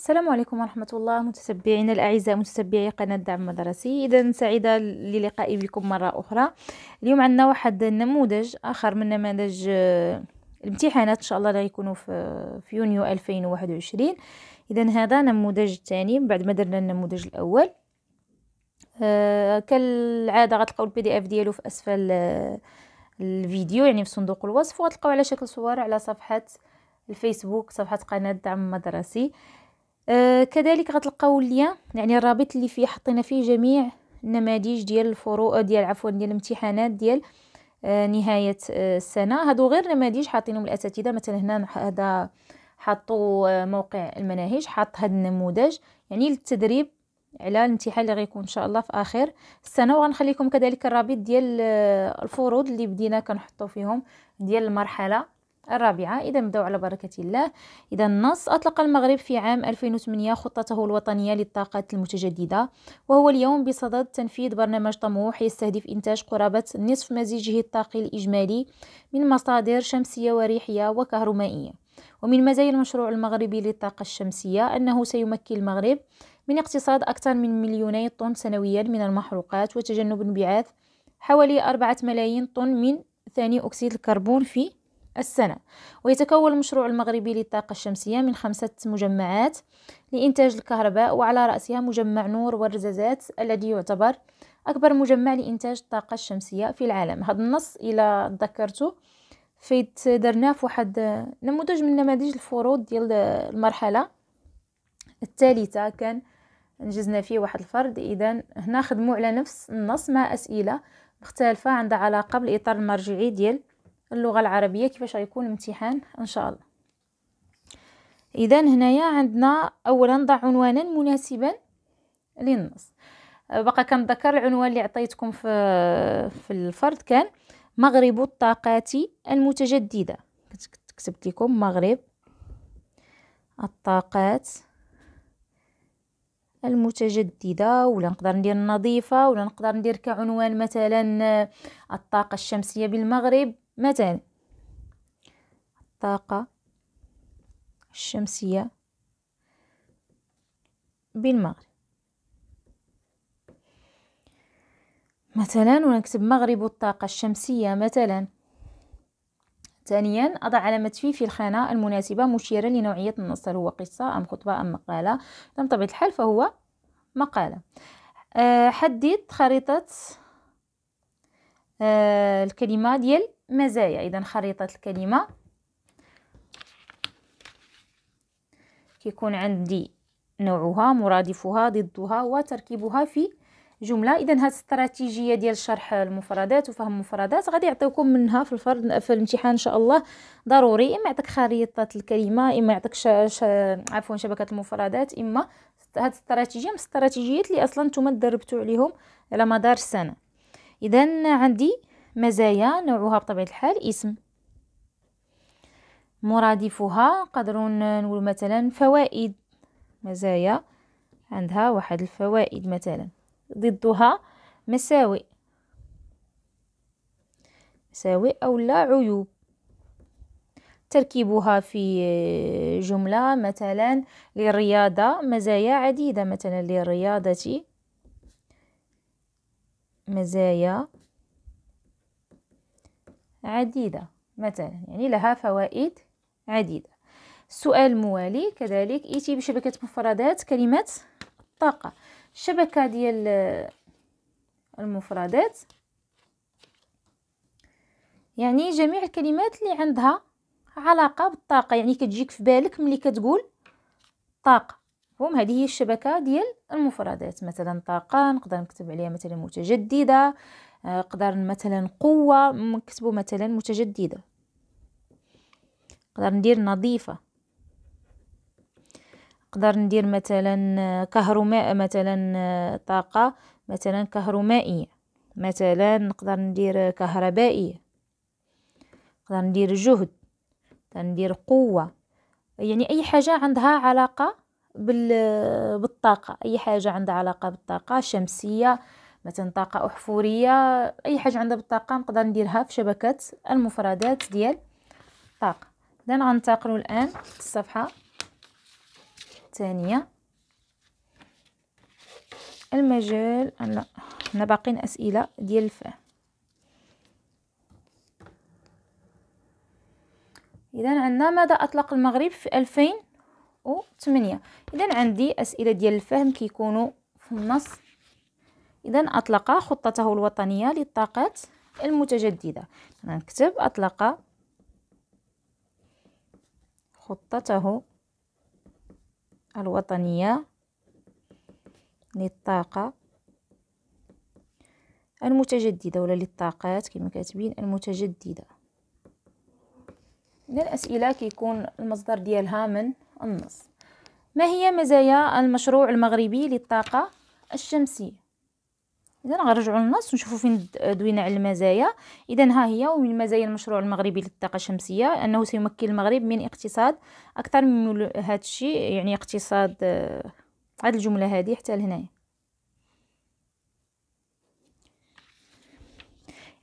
السلام عليكم ورحمة الله متتبعينا الأعزاء متتبعي قناة دعم مدرسي إذا سعيدة للقائي بكم مرة أخرى اليوم عندنا واحد النموذج آخر من نماذج آه، الامتحانات إن شاء الله غيكونوا في, في يونيو 2021 إذا هذا نموذج الثاني بعد ما درنا النموذج الأول آه، كالعادة غتلقاو البي دي اف ديالو في أسفل آه، الفيديو يعني في صندوق الوصف وغتلقاو على شكل صور على صفحة الفيسبوك صفحة قناة دعم مدرسي آه كذلك غتلقاو اللين يعني الرابط اللي فيه حطينا فيه جميع النماذج ديال الفروع آه، ديال عفوا ديال الامتحانات ديال آه نهايه آه، السنه هادو غير نماذج حاطينهم الاساتذه مثلا هنا هذا حطوا آه، موقع المناهج حط هذا النموذج يعني للتدريب على الامتحان اللي غيكون ان شاء الله في اخر السنه وغنخليكم كذلك الرابط ديال الفروض اللي بدينا كنحطو فيهم ديال المرحله الرابعة إذا نبدأ على بركة الله إذا النص أطلق المغرب في عام 2008 خطته الوطنية للطاقات المتجددة وهو اليوم بصدد تنفيذ برنامج طموح يستهدف إنتاج قرابة نصف مزيجه الطاقي الإجمالي من مصادر شمسية وريحية وكهرومائية ومن مزايا المشروع المغربي للطاقة الشمسية أنه سيمكن المغرب من اقتصاد أكثر من مليوني طن سنويا من المحروقات وتجنب انبعاث حوالي أربعة ملايين طن من ثاني أكسيد الكربون في السنة ويتكون المشروع المغربي للطاقة الشمسية من خمسة مجمعات لإنتاج الكهرباء وعلى رأسها مجمع نور والرزازات الذي يعتبر أكبر مجمع لإنتاج الطاقة الشمسية في العالم هذا النص إلى ذكرته في درناه في واحد نموذج من نماذج الفروض ديال المرحلة الثالثة كان نجزنا فيه واحد الفرد إذا هنا خدموا على نفس النص مع أسئلة مختلفة عندها علاقة بالإطار المرجعي ديال اللغه العربيه كيفاش غيكون الامتحان ان شاء الله اذا هنايا عندنا اولا ضع عنوانا مناسبا للنص بقى كنذكر العنوان اللي عطيتكم في في الفرد كان مغرب الطاقات المتجدده كتبت لكم مغرب الطاقات المتجدده ولا نقدر ندير نظيفه ولا نقدر ندير كعنوان مثلا الطاقه الشمسيه بالمغرب مثلا الطاقة الشمسية بالمغرب مثلا ونكتب مغرب الطاقة الشمسية مثلا ثانيا أضع علامة في في الخانة المناسبة مشيرا لنوعية النص هل هو قصة أم خطبة أم مقالة لم طبيعة الحال فهو مقالة أه حدد خريطة أه الكلمة ديال مزايا إذا خريطة الكلمة كيكون عندي نوعها مرادفها ضدها وتركيبها في جملة إذا هاد الاستراتيجية ديال شرح المفردات وفهم المفردات غادي يعطيوكم منها في الفرد في الامتحان إن شاء الله ضروري إما يعطيك خريطة الكلمة إما يعطيك ش... ش... عفوا شبكة المفردات إما هاد الاستراتيجية من الاستراتيجيات اللي أصلا نتوما دربتو عليهم على مدار السنة إذا عندي مزايا نوعها بطبيعة الحال اسم مرادفها قدر نقول مثلا فوائد مزايا عندها واحد الفوائد مثلا ضدها مساوئ مساوئ أو لا عيوب تركيبها في جملة مثلا للرياضة مزايا عديدة مثلا للرياضة مزايا عديدة مثلا يعني لها فوائد عديدة السؤال الموالي كذلك ايتي بشبكة مفردات كلمة الطاقة الشبكة ديال المفردات يعني جميع الكلمات اللي عندها علاقة بالطاقة يعني كتجيك في بالك ملي كتقول طاقة هم هذه هي الشبكة ديال المفردات مثلا طاقة نقدر نكتب عليها مثلا متجددة نقدر آه، مثلا قوة نكتبو مثلا متجددة نقدر ندير نظيفة نقدر ندير مثلا آه، كهرماء مثلا آه، طاقة مثلا كهرمائية مثلا نقدر ندير كهربائية نقدر ندير جهد نقدر ندير قوة يعني أي حاجة عندها علاقة بالطاقة أي حاجة عندها علاقة بالطاقة شمسية مثلا طاقة أحفورية أي حاجة عندها بالطاقة نقدر نديرها في شبكة المفردات ديال الطاقة إذن غنتاقلو الآن للصفحة الثانية المجال أنا هنا باقيين أسئلة ديال الفهم إذا عندنا ماذا أطلق المغرب في 2008 إذا عندي أسئلة ديال الفهم كيكونوا في النص إذا أطلق خطته الوطنية للطاقات المتجددة نكتب أطلق خطته الوطنية للطاقة المتجددة ولا للطاقات كما كاتبين المتجددة من الأسئلة كيكون المصدر ديالها من النص ما هي مزايا المشروع المغربي للطاقة الشمسية اذا غنرجعوا للنص ونشوفوا فين دوينا على المزايا اذا ها هي ومن مزايا المشروع المغربي للطاقه الشمسيه انه سيمكن المغرب من اقتصاد اكثر من هذا الشيء يعني اقتصاد هذه آه، الجمله هذه حتى لهنايا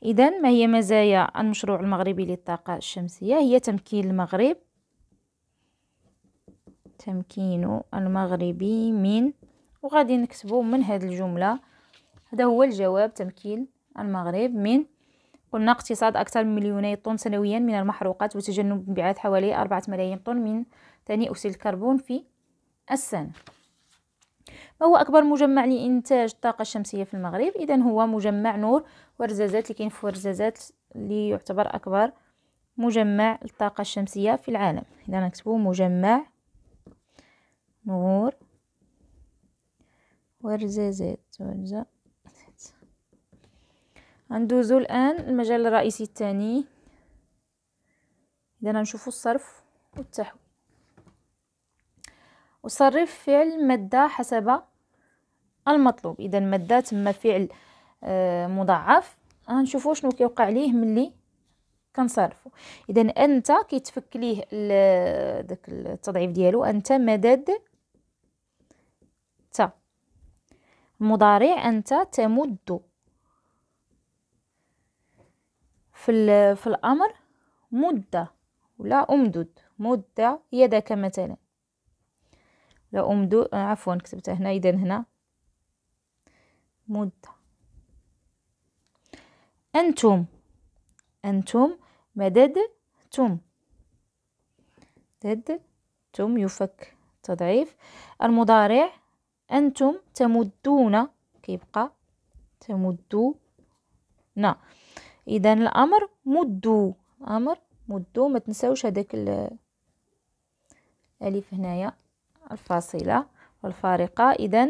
اذا ما هي مزايا المشروع المغربي للطاقه الشمسيه هي تمكين المغرب تمكين المغربي من وغادي نكتبوا من هذه الجمله هذا هو الجواب تمكين المغرب من قلنا اقتصاد أكثر من مليوني طن سنويا من المحروقات وتجنب انبعاث حوالي أربعة ملايين طن من ثاني أكسيد الكربون في السنة ما هو أكبر مجمع لإنتاج الطاقة الشمسية في المغرب إذا هو مجمع نور ورزازات اللي كاين في ورزازات اللي يعتبر أكبر مجمع الطاقة الشمسية في العالم إذا نكتبو مجمع نور ورزازات ورزازات غندوزو الان المجال الرئيسي الثاني اذا غنشوفو الصرف والتحويل وصرف فعل مادة حسب المطلوب اذا مادة تما فعل آه مضاعف غنشوفو شنو كيوقع ليه ملي كنصرفو اذا انت كيتفك ليه داك التضعيف ديالو انت مدد تا مضارع انت تمد في, في الأمر مدة ولا أمدد مدة يدك مثلا لا أمدد عفوا كتبتها هنا إذا هنا مدة أنتم أنتم مددتم مددتم يفك تضعيف المضارع أنتم تمدون كيبقى تمدون اذا الامر مدو امر مدو ما تنساوش هذاك الالف هنايا الفاصله والفارقه اذا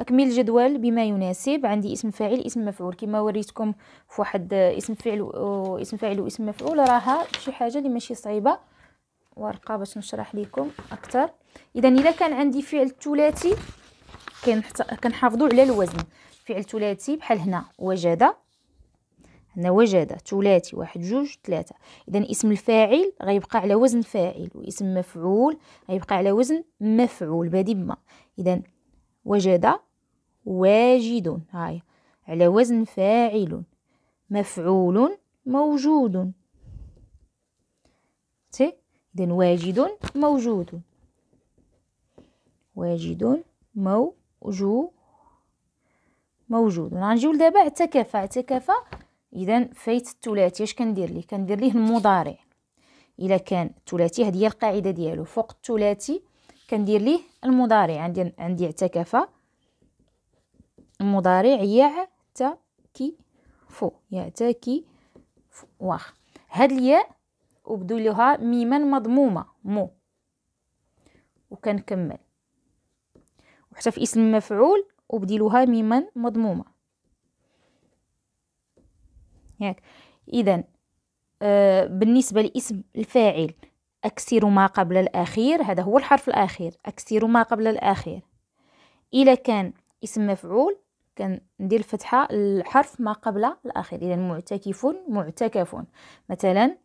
اكمل الجدول بما يناسب عندي اسم فاعل اسم مفعول كما وريتكم في واحد اسم فعل اسم فاعل واسم مفعول راها شي حاجه اللي ماشي صعيبه ورقه باش نشرح لكم اكثر اذا اذا كان عندي فعل ثلاثي كنحافظوا على الوزن فعل ثلاثي بحال هنا وجد هنا وجد ثلاثي واحد جوج ثلاثة إذا اسم الفاعل غيبقى على وزن فاعل واسم مفعول غيبقى على وزن مفعول بادي بما إذا وجد واجد هاي على وزن فاعل مفعول موجود تي إذا واجد موجود واجد موجود موجود غنجيو لدابا عتكافة عتكافة اذا فايت الثلاثي اش كندير ليه كندير ليه المضارع الا كان الثلاثي هذه هي القاعده ديالو فوق الثلاثي كندير ليه المضارع عندي عندي اعتكف المضارع يعتكف يعتكف واخ هاد الياء وبدلوها ميما مضمومه مو وكنكمل وحتى في اسم مفعول وبدلوها ميما مضمومه ياك إذا آه بالنسبة لاسم الفاعل أكسر ما قبل الأخير هذا هو الحرف الأخير أكسر ما قبل الأخير الا كان اسم مفعول كندير الفتحة الحرف ما قبل الأخير إذا معتكف معتكف مثلا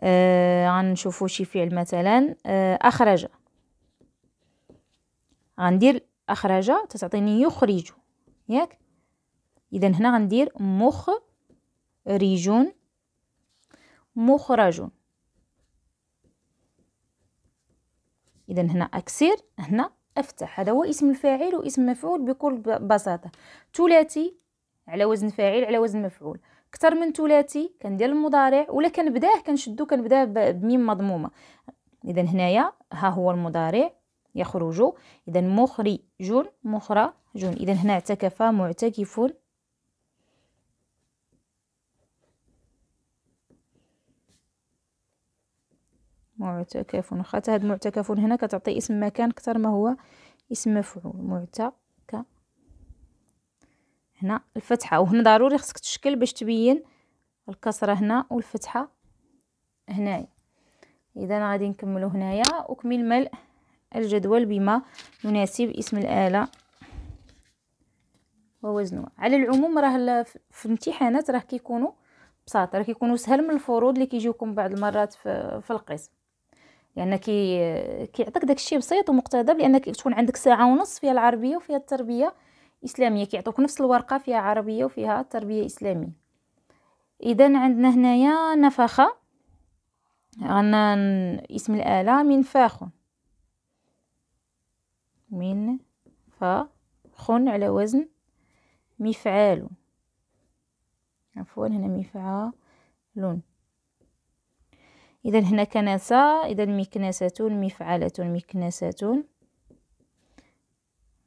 آه غنشوفو شي فعل مثلا آه أخرج غندير أخرج تتعطيني يخرج ياك اذا هنا غندير مخ ريجون مخرج اذا هنا اكسر هنا افتح هذا هو اسم الفاعل واسم مفعول بكل بساطه ثلاثي على وزن فاعل على وزن مفعول اكثر من ثلاثي كندير المضارع ولا كنبداه كنشدو كنبداه بميم مضمومه اذا هنايا ها هو المضارع يخرج اذا مخرجون مخرجون اذا هنا اعتكف معتكف معتكف خاطر هاد معتكف هنا كتعطي اسم مكان اكثر ما هو اسم مفعول معتك هنا الفتحه وهنا ضروري خصك تشكل باش تبين الكسره هنا والفتحه هنايا اذا غادي نكملو هنايا وكمل ملء الجدول بما يناسب اسم الاله ووزنها على العموم راه في الامتحانات راه كيكونوا بساط راه كيكونوا سهل من الفروض اللي كيجيوكم بعض المرات في القسم لان كي كيعطيك داكشي بسيط ومقتضب لانك تكون عندك ساعه ونص فيها العربيه وفيها التربيه الاسلاميه كيعطوك نفس الورقه فيها عربيه وفيها تربيه اسلاميه اذا عندنا هنايا نفخه غن اسم الاله فاخ من خن على وزن مفعال عفوا هنا مفعال إذا هنا كنسة إذا مكنسة مفعلة مكنسة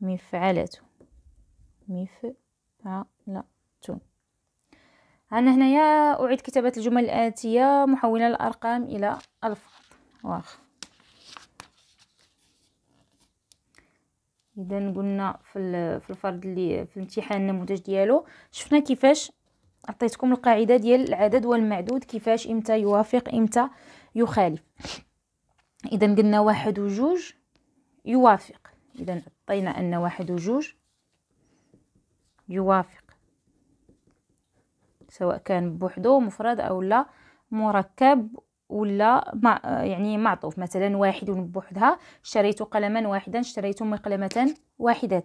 مفعلة مفعلة أنا هنايا أعيد كتابة الجمل الآتية محولة الأرقام إلى ألفاظ واخا إذا قلنا في الفرد اللي في الامتحان النموذج ديالو شفنا كيفاش عطيتكم القاعده ديال العدد والمعدود كيفاش امتى يوافق امتى يخالف اذا قلنا واحد وجوج يوافق اذا عطينا ان واحد وجوج يوافق سواء كان بوحدو مفرد او لا مركب ولا مع يعني معطوف مثلا واحد بوحدها اشتريت قلما واحدا اشتريت مقلمة واحدة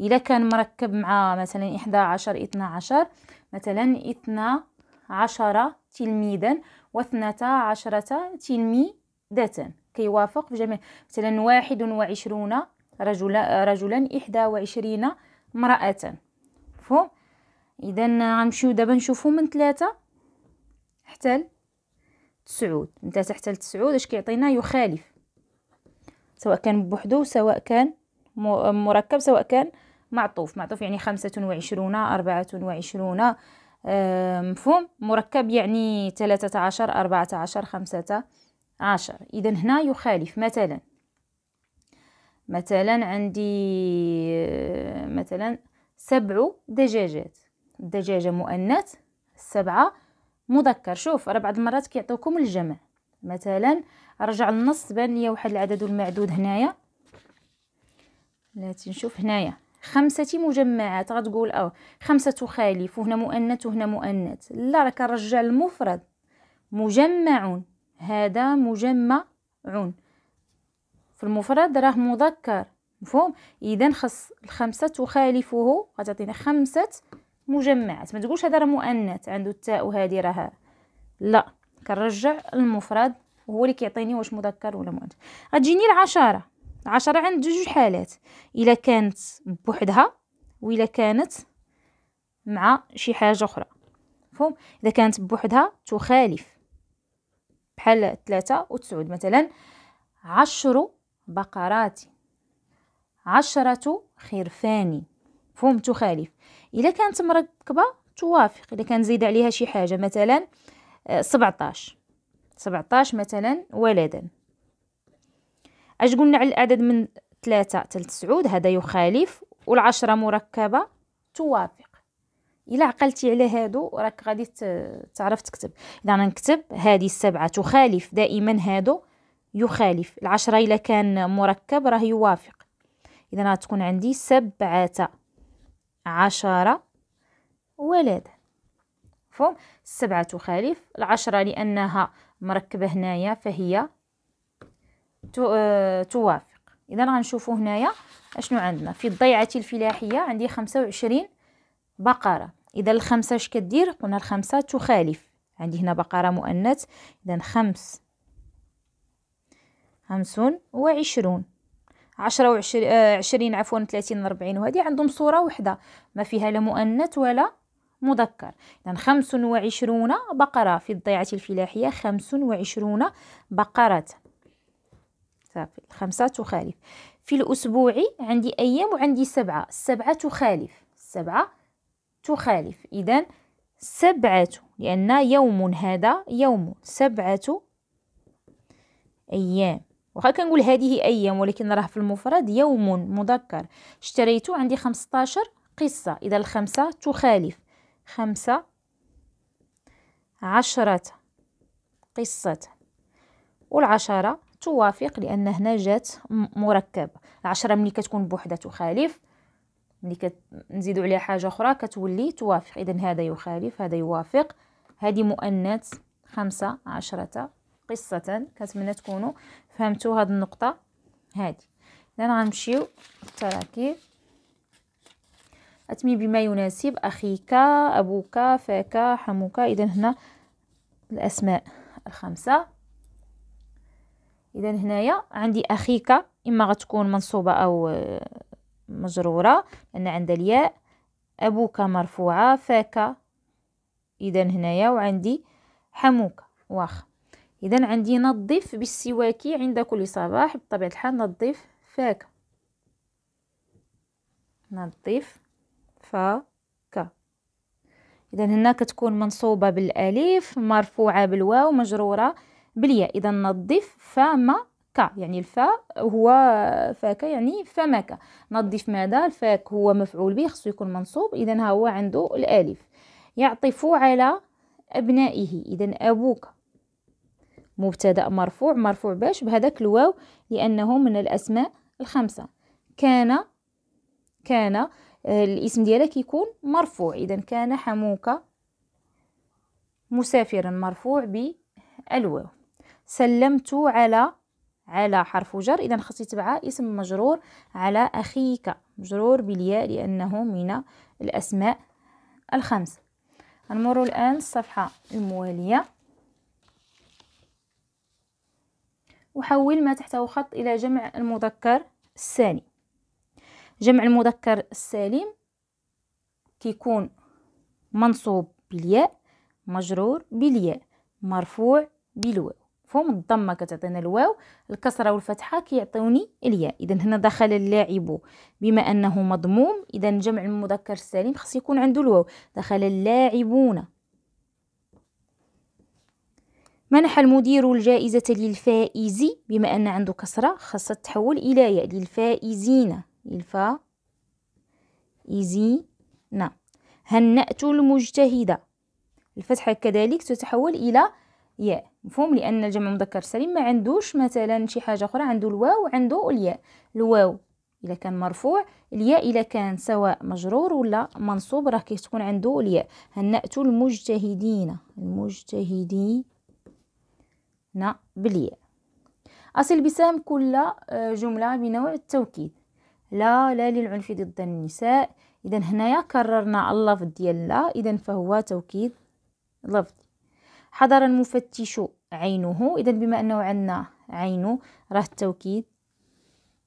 إذا كان مركب مع مثلا إحدى عشر اثنا عشر مثلا اثنا عشر تلميذا واثنتا عشرة تلميذة كيوافق في جميع مثلا واحد وعشرون رجلا رجلا إحدى وعشرين امرأة فهم إذا غنمشيو دابا نشوفو من ثلاثة حتى تسعود انت تحت لتسعود اش كيعطينا يخالف سواء كان بوحدو سواء كان مركب سواء كان معطوف معطوف يعني خمسة وعشرون أربعة وعشرون آه، مفهوم مركب يعني ثلاثة عشر أربعة عشر خمسة عشر إذا هنا يخالف مثلا مثلا عندي آه، مثلا سبع دجاجات دجاجة مؤنث سبعة مذكر شوف راه بعض المرات كيعطيوكم الجمع مثلا رجع النص بان ليا واحد العدد المعدود هنايا لاتي نشوف هنايا خمسة مجمعات غتقول او خمسة تخالف وهنا مؤنث وهنا مؤنث لا راه كنرجع المفرد مجمع هذا مجمع في المفرد راه مذكر مفهوم اذا خص الخمسة تخالفه غتعطينا خمسة مجمعات ما تقولش هذا راه مؤنث عنده التاء وهذه راه لا كنرجع المفرد هو اللي كيعطيني واش مذكر ولا مؤنث غتجيني العشره العشره عند جوج حالات الا كانت بوحدها والا كانت مع شي حاجه اخرى مفهوم اذا كانت بوحدها تخالف بحال ثلاثة وتسعود مثلا عشر بقرات عشرة خرفان مفهوم تخالف الا كانت مركبه توافق الا كان زيد عليها شي حاجه مثلا 17 آه، 17 مثلا ولدا اش قلنا على العدد من 3 حتى لتسعود هذا يخالف والعشرة مركبة توافق الا عقلتي على هادو راك غادي تعرف تكتب اذا انا نكتب هذه السبعه تخالف دائما هادو يخالف العشرة الا كان مركب راه يوافق اذا تكون عندي سبعه عشرة ولدا مفهوم السبعة تخالف العشرة لأنها مركبة هنايا فهي آه، توافق إذا غنشوفو هنايا أشنو عندنا في الضيعة الفلاحية عندي خمسة وعشرين بقرة إذا الخمسة اش كدير قلنا الخمسة تخالف عندي هنا بقرة مؤنث إذا خمس خمسون وعشرون عشرة وعشرين آه، عشرين عفوا ثلاثين ربعين وهذه عندهم صورة وحدة ما فيها لا مؤنث ولا مذكر إذن خمس وعشرون بقرة في الضيعة الفلاحية خمس وعشرون بقرة صافي خمسة تخالف في الأسبوع عندي أيام وعندي سبعة السبعة تخالف السبعة تخالف إذا سبعة لأن يوم هذا يوم سبعة أيام واخا كنقول هذه ايام ولكن راه في المفرد يوم مذكر اشتريت عندي 15 قصه اذا الخمسه تخالف خمسة عشرة قصة والعشرة توافق لأن هنا جات مركب العشرة ملي كتكون بوحدة تخالف ملي كنزيدو عليها حاجة أخرى كتولي توافق إذا هذا يخالف هذا يوافق هذه مؤنث خمسة عشرة قصه كنتمنى تكونوا فهمتوا هذه النقطه هذه اذا غنمشيو للتراكيب اتمي بما يناسب اخيك ابوك فاك حموك اذا هنا الاسماء الخمسه اذا هنايا عندي اخيك اما غتكون منصوبه او مجروره لان عندها الياء ابوك مرفوعه فاك اذا هنايا وعندي حموك واخ اذا عندي نظف بالسواكي عند كل صباح بطبيعه الحال نظف فاك نظف فاك اذا هنا كتكون منصوبه بالالف مرفوعه بالواو مجروره بالياء اذا نظف فما ك يعني الفاء هو فاك يعني فمك نظف ماذا الفاك هو مفعول به خصو يكون منصوب اذا ها هو عنده الالف يعطف على ابنائه اذا ابوك مبتدأ مرفوع مرفوع باش بهذاك الواو لأنه من الأسماء الخمسة كان كان آه، الاسم ديالك يكون مرفوع إذا كان حموك مسافرا مرفوع بالواو سلمت على على حرف جر إذا خصي يتبعها اسم مجرور على أخيك مجرور بالياء لأنه من الأسماء الخمسه نمر الآن الصفحة الموالية وحول ما تحته خط إلى جمع المذكر السالم جمع المذكر السالم كيكون منصوب بالياء مجرور بالياء مرفوع بالواو مفهوم الضمه كتعطينا الواو الكسره والفتحه كيعطيوني الياء اذا هنا دخل اللاعب بما انه مضموم اذا جمع المذكر السالم خص يكون عنده الواو دخل اللاعبون منح المدير الجائزة للفائز بما أن عنده كسرة خاصة تحول إلى ياء للفائزين للفا هنأت المجتهدة الفتحة كذلك تتحول إلى ياء مفهوم لأن الجمع مذكر سليم ما عندوش مثلا شي حاجة أخرى عنده الواو وعنده الياء الواو إذا كان مرفوع الياء إذا كان سواء مجرور ولا منصوب راه كتكون عنده الياء هنأت المجتهدين المجتهدين نا بلي أصل بسام كل آه، جملة بنوع التوكيد لا لا للعنف ضد النساء إذا هنايا كررنا اللفظ ديال لا إذا فهو توكيد لفظي حضر المفتش عينه إذا بما أنه عندنا عينه راه التوكيد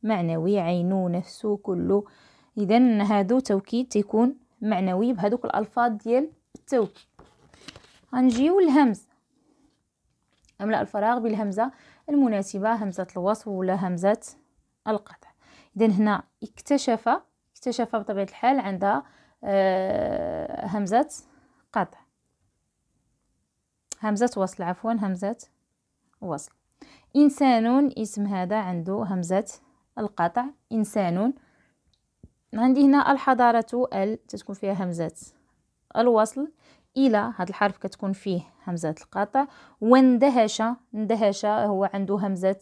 معنوي عينه نفسه كله إذا هادو توكيد تيكون معنوي بهذوك الألفاظ ديال التوكيد غنجيو الهمز أملأ الفراغ بالهمزة المناسبة همزة الوصف ولا همزة القطع إذا هنا اكتشف اكتشف بطبيعة الحال عندها آه، همزة قطع همزة وصل عفوا همزة وصل إنسان اسم هذا عنده همزة القطع إنسان عندي هنا الحضارة ال تتكون فيها همزة الوصل إلى هذا الحرف كتكون فيه همزة القطع واندهش اندهش هو عنده همزة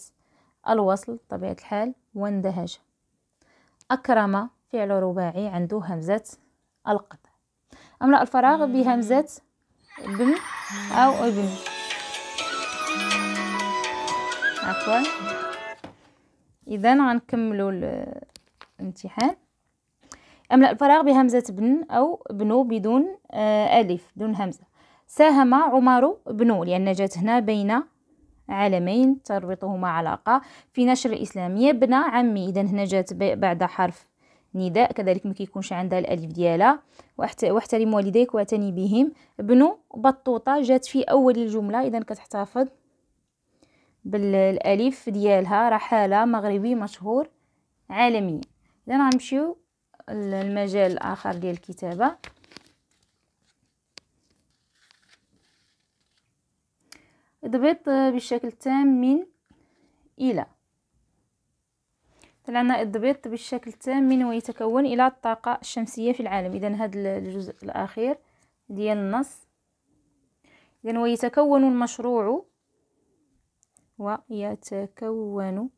الوصل طبيعة الحال واندهش أكرم فعل رباعي عنده همزة القطع أملأ الفراغ بهمزة ابن أو ابن عفوا إذا غنكملو الامتحان أملأ الفراغ بهمزة ابن أو ابنو بدون آه، ألف بدون همزة ساهم عمر بنو لأن جات هنا بين عالمين تربطهما علاقة في نشر الإسلامية ابن عمي إذا هنا جات بعد حرف نداء كذلك ما كيكونش عندها الالف ديالها واحترم والديك واعتني بهم ابن بطوطه جات في اول الجمله اذا كتحتفظ بالالف ديالها رحاله مغربي مشهور عالميا اذا غنمشيو للمجال الاخر ديال الكتابه اضبط بالشكل التام من إلى طلعنا الضبط بالشكل التام من ويتكون إلى الطاقة الشمسية في العالم إذا هذا الجزء الأخير ديال النص إذا ويتكون المشروع ويتكون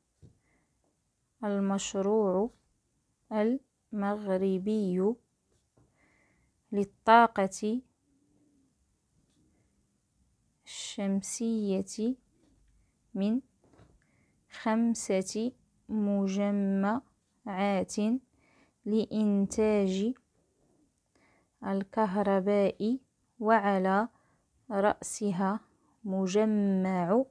المشروع المغربي للطاقة الشمسية من خمسة مجمعات لإنتاج الكهرباء وعلى رأسها مجمع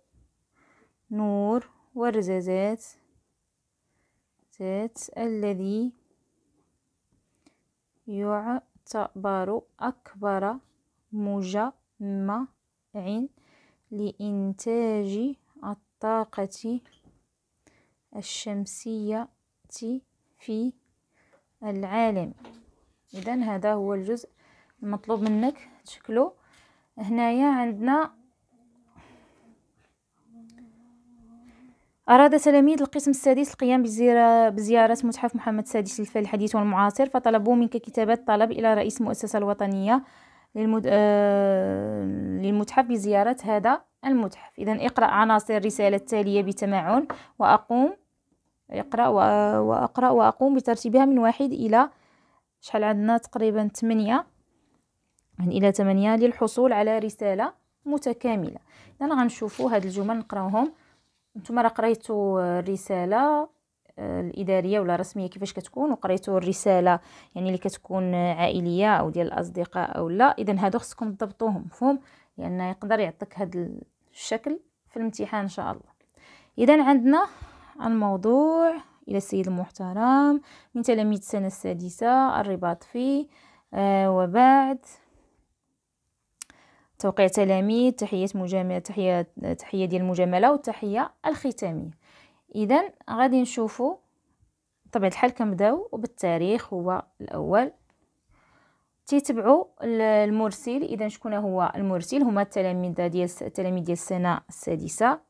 نور ورزازات الذي يعتبر أكبر مجمع لإنتاج الطاقة الشمسية في العالم إذا هذا هو الجزء المطلوب منك تشكلو هنايا عندنا أراد تلاميذ القسم السادس القيام بزيارة متحف محمد السادس للفن الحديث والمعاصر فطلبوا منك كتابة طلب إلى رئيس المؤسسة الوطنية للمد... آه، للمتحف بزيارة هذا المتحف إذا اقرأ عناصر الرسالة التالية بتمعن وأقوم اقرأ و... وأقرأ وأقوم بترتيبها من واحد إلى شحال عندنا تقريبا ثمانية من يعني إلى ثمانية للحصول على رسالة متكاملة إذا غنشوفو هاد الجمل نقراوهم نتوما راه قريتو الرسالة الاداريه ولا رسميه كيفاش كتكون وقريتوا الرساله يعني اللي كتكون عائليه او ديال الاصدقاء او لا اذا هادو خصكم تضبطوهم مفهوم لان يعني يقدر يعطيك هذا الشكل في الامتحان ان شاء الله اذا عندنا الموضوع الى السيد المحترم من تلاميذ السنه السادسه الرباط فيه آه وبعد توقيع تلاميذ تحية مجاملة تحية تحية ديال المجاملة والتحية الختامية اذا غادي نشوفوا بطبيعه الحال كنبداو وبالتاريخ هو الاول تيتبعوا المرسل اذا شكون هو المرسل هما التلاميذ ديال التلاميذ ديال السنه السادسه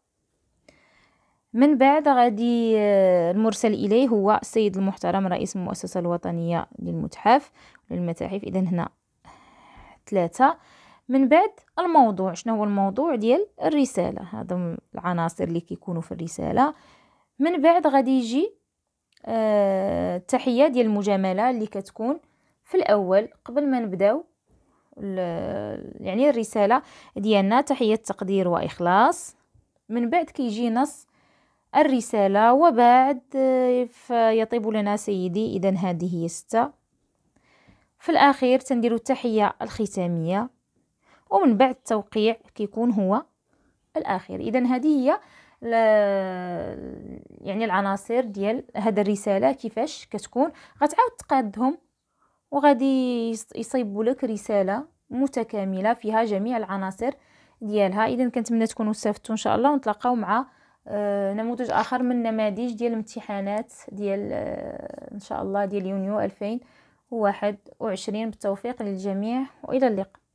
من بعد غادي آه، المرسل اليه هو السيد المحترم رئيس المؤسسه الوطنيه للمتحف للمتاحف اذا هنا ثلاثه من بعد الموضوع شنو هو الموضوع ديال الرساله هذا العناصر اللي كيكونوا في الرساله من بعد غادي يجي آه، التحيه ديال المجامله اللي كتكون في الاول قبل ما نبداو يعني الرساله ديالنا تحيه تقدير واخلاص من بعد كيجي نص الرسالة وبعد آه، فيطيب لنا سيدي إذا هذه هي ستة في الأخير تنديرو التحية الختامية ومن بعد التوقيع كيكون هو الأخير إذا هذه هي يعني العناصر ديال هذا الرساله كيفاش كتكون غتعاود تقادهم وغادي يصيبوا لك رساله متكامله فيها جميع العناصر ديالها اذا كنتمنى تكونوا استفدتوا ان شاء الله ونتلاقاو مع آه، نموذج اخر من نماذج ديال الامتحانات ديال آه، ان شاء الله ديال يونيو 2021 بالتوفيق للجميع والى اللقاء